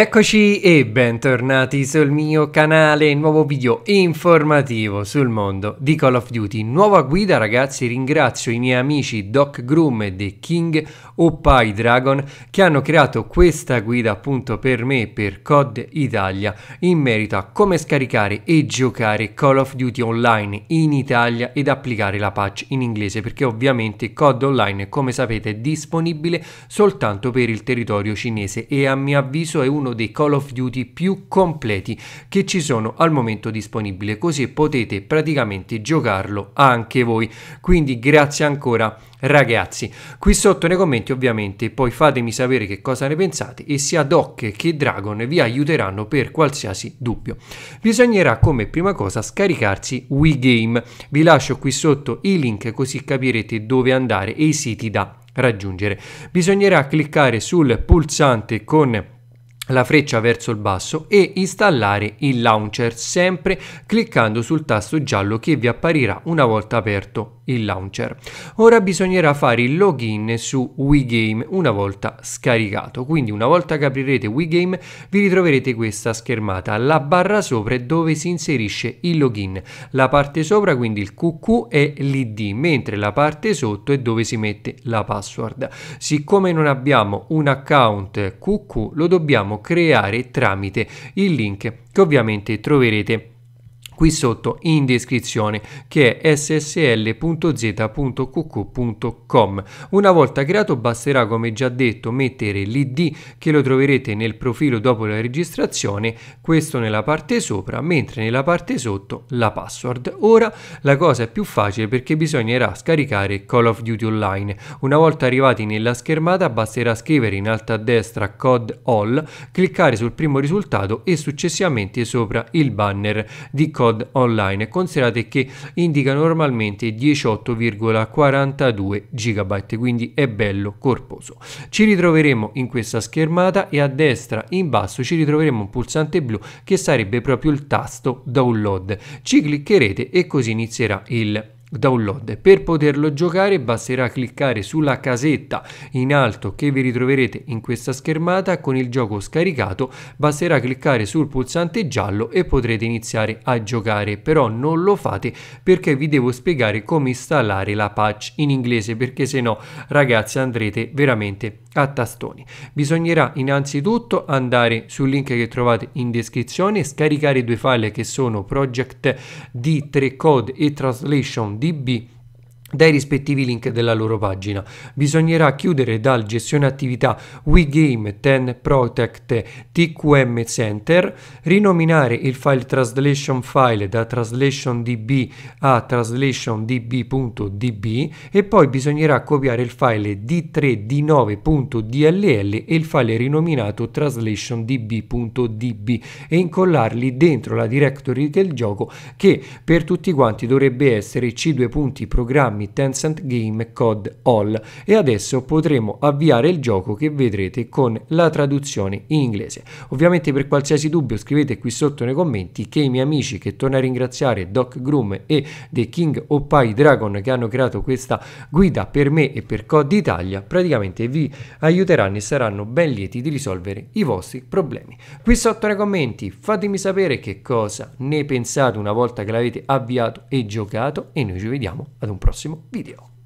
Eccoci e bentornati sul mio canale, nuovo video informativo sul mondo di Call of Duty. Nuova guida ragazzi, ringrazio i miei amici Doc Groom e The King Oppai Dragon che hanno creato questa guida appunto per me per COD Italia in merito a come scaricare e giocare Call of Duty Online in Italia ed applicare la patch in inglese perché ovviamente COD Online come sapete è disponibile soltanto per il territorio cinese e a mio avviso è uno uno dei Call of Duty più completi che ci sono al momento disponibili, così potete praticamente giocarlo anche voi. Quindi grazie ancora ragazzi. Qui sotto nei commenti ovviamente poi fatemi sapere che cosa ne pensate e sia Doc che Dragon vi aiuteranno per qualsiasi dubbio. Bisognerà come prima cosa scaricarsi WeGame. Vi lascio qui sotto i link così capirete dove andare e i siti da raggiungere. Bisognerà cliccare sul pulsante con la freccia verso il basso e installare il launcher sempre cliccando sul tasto giallo che vi apparirà una volta aperto il launcher. Ora bisognerà fare il login su WeGame una volta scaricato, quindi una volta che aprirete WeGame vi ritroverete questa schermata, la barra sopra è dove si inserisce il login, la parte sopra quindi il QQ è l'ID, mentre la parte sotto è dove si mette la password. Siccome non abbiamo un account QQ lo dobbiamo creare tramite il link che ovviamente troverete qui sotto in descrizione che è ssl.z.qq.com. Una volta creato basterà come già detto mettere l'id che lo troverete nel profilo dopo la registrazione, questo nella parte sopra, mentre nella parte sotto la password. Ora la cosa è più facile perché bisognerà scaricare Call of Duty Online. Una volta arrivati nella schermata basterà scrivere in alto a destra code ALL, cliccare sul primo risultato e successivamente sopra il banner di code Todd online considerate che indica normalmente 18,42 GB, quindi è bello corposo. Ci ritroveremo in questa schermata e a destra in basso ci ritroveremo un pulsante blu che sarebbe proprio il tasto download. Ci cliccherete e così inizierà il download. Per poterlo giocare basterà cliccare sulla casetta in alto che vi ritroverete in questa schermata con il gioco scaricato, basterà cliccare sul pulsante giallo e potrete iniziare a giocare, però non lo fate perché vi devo spiegare come installare la patch in inglese perché se no ragazzi andrete veramente a tastoni. Bisognerà innanzitutto andare sul link che trovate in descrizione e scaricare due file che sono project di 3 code e translation db dai rispettivi link della loro pagina. Bisognerà chiudere dal gestione attività WeGame 10 Protect TQM Center, rinominare il file translation file da translationDB a translationDB.db e poi bisognerà copiare il file d3d9.dll e il file rinominato translationDB.db e incollarli dentro la directory del gioco che per tutti quanti dovrebbe essere c 2programmi programmi Tencent Game Code All e adesso potremo avviare il gioco che vedrete con la traduzione in inglese. Ovviamente per qualsiasi dubbio scrivete qui sotto nei commenti che i miei amici che torno a ringraziare Doc Groom e The King of Pie Dragon che hanno creato questa guida per me e per COD Italia praticamente vi aiuteranno e saranno ben lieti di risolvere i vostri problemi. Qui sotto nei commenti fatemi sapere che cosa ne pensate una volta che l'avete avviato e giocato e noi ci vediamo ad un prossimo prossimo video.